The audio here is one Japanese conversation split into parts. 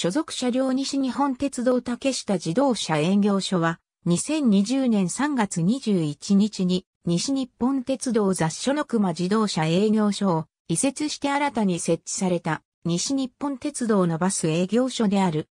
所属車両西日本鉄道竹下自動車営業所は、2020年3月21日に、西日本鉄道雑所の熊自動車営業所を移設して新たに設置された西日本鉄道のバス営業所である。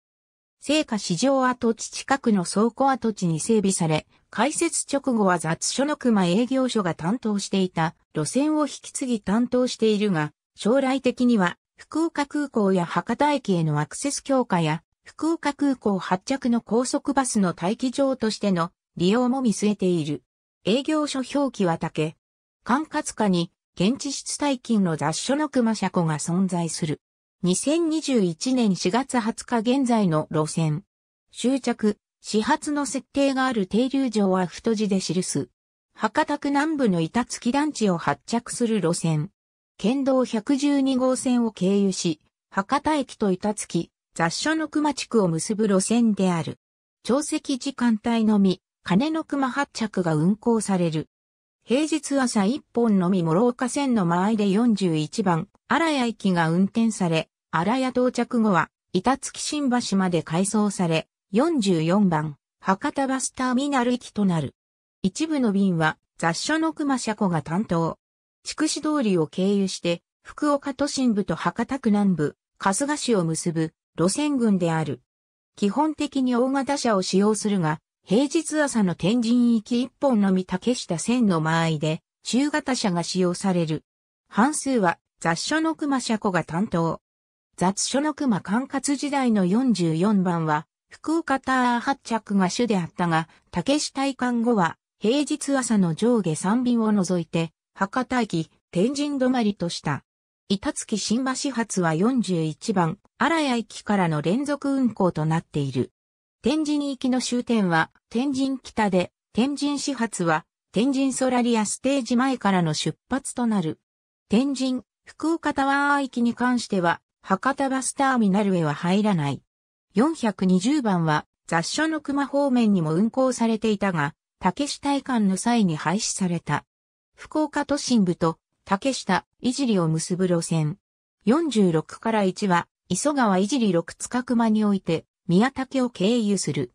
聖火市場跡地近くの倉庫跡地に整備され、開設直後は雑所の熊営業所が担当していた路線を引き継ぎ担当しているが、将来的には福岡空港や博多駅へのアクセス強化や、福岡空港発着の高速バスの待機場としての利用も見据えている。営業所表記は竹。管轄下に、現地室待機の雑所の熊車庫が存在する。2021年4月20日現在の路線。終着、始発の設定がある停留場は太字で記す。博多区南部の板付き団地を発着する路線。県道112号線を経由し、博多駅と板付、雑所の熊地区を結ぶ路線である。朝席時間帯のみ、金の熊発着が運行される。平日朝1本のみ諸岡線の間合いで41番、荒谷駅が運転され、荒谷到着後は、板付新橋まで改装され、44番、博多バスターミナル駅となる。一部の便は、雑所の熊車庫が担当。筑紫通りを経由して、福岡都心部と博多区南部、春日市を結ぶ路線群である。基本的に大型車を使用するが、平日朝の天神行き一本のみ竹下線の間合いで、中型車が使用される。半数は雑所の熊車庫が担当。雑所の熊管轄時代の44番は、福岡ター発着が主であったが、竹下移管後は、平日朝の上下3便を除いて、博多駅、天神止まりとした。板月新橋発は41番、荒谷駅からの連続運行となっている。天神行きの終点は、天神北で、天神始発は、天神ソラリアステージ前からの出発となる。天神、福岡タワー駅に関しては、博多バスターミナルへは入らない。420番は、雑所の熊方面にも運行されていたが、竹下駅間の際に廃止された。福岡都心部と竹下、いじりを結ぶ路線。46から1は、磯川いじり6角間において、宮竹を経由する。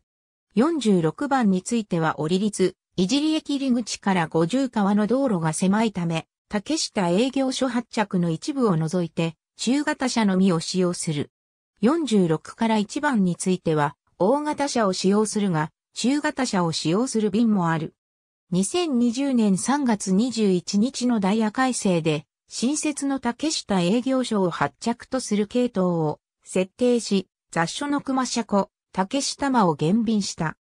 46番については折り立、いじり駅入り口から五十川の道路が狭いため、竹下営業所発着の一部を除いて、中型車のみを使用する。46から1番については、大型車を使用するが、中型車を使用する便もある。2020年3月21日のダイヤ改正で、新設の竹下営業所を発着とする系統を設定し、雑所の熊車庫、竹下間を減便した。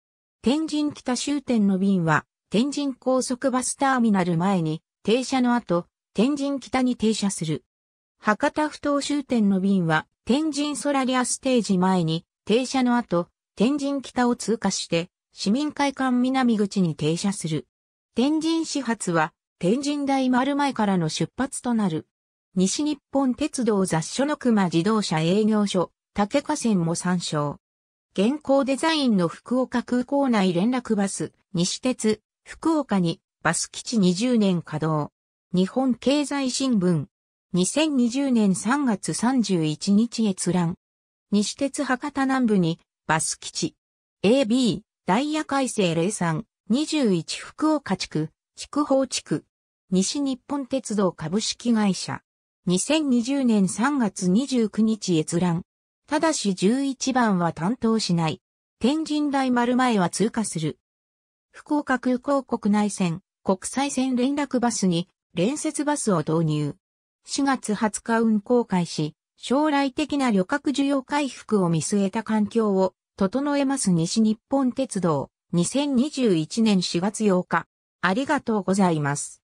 天神北終点の便は、天神高速バスターミナル前に停車の後、天神北に停車する。博多不当終点の便は、天神ソラリアステージ前に停車の後、天神北を通過して、市民会館南口に停車する。天神始発は、天神大丸前からの出発となる。西日本鉄道雑所の熊自動車営業所、竹河線も参照。現行デザインの福岡空港内連絡バス、西鉄、福岡に、バス基地20年稼働。日本経済新聞。2020年3月31日閲覧。西鉄博多南部に、バス基地。AB、ダイヤ改正03、21福岡地区、筑豊地区、西日本鉄道株式会社。2020年3月29日閲覧。ただし11番は担当しない。天神大丸前は通過する。福岡空港国内線、国際線連絡バスに、連接バスを導入。4月20日運行開始、将来的な旅客需要回復を見据えた環境を整えます西日本鉄道。2021年4月8日。ありがとうございます。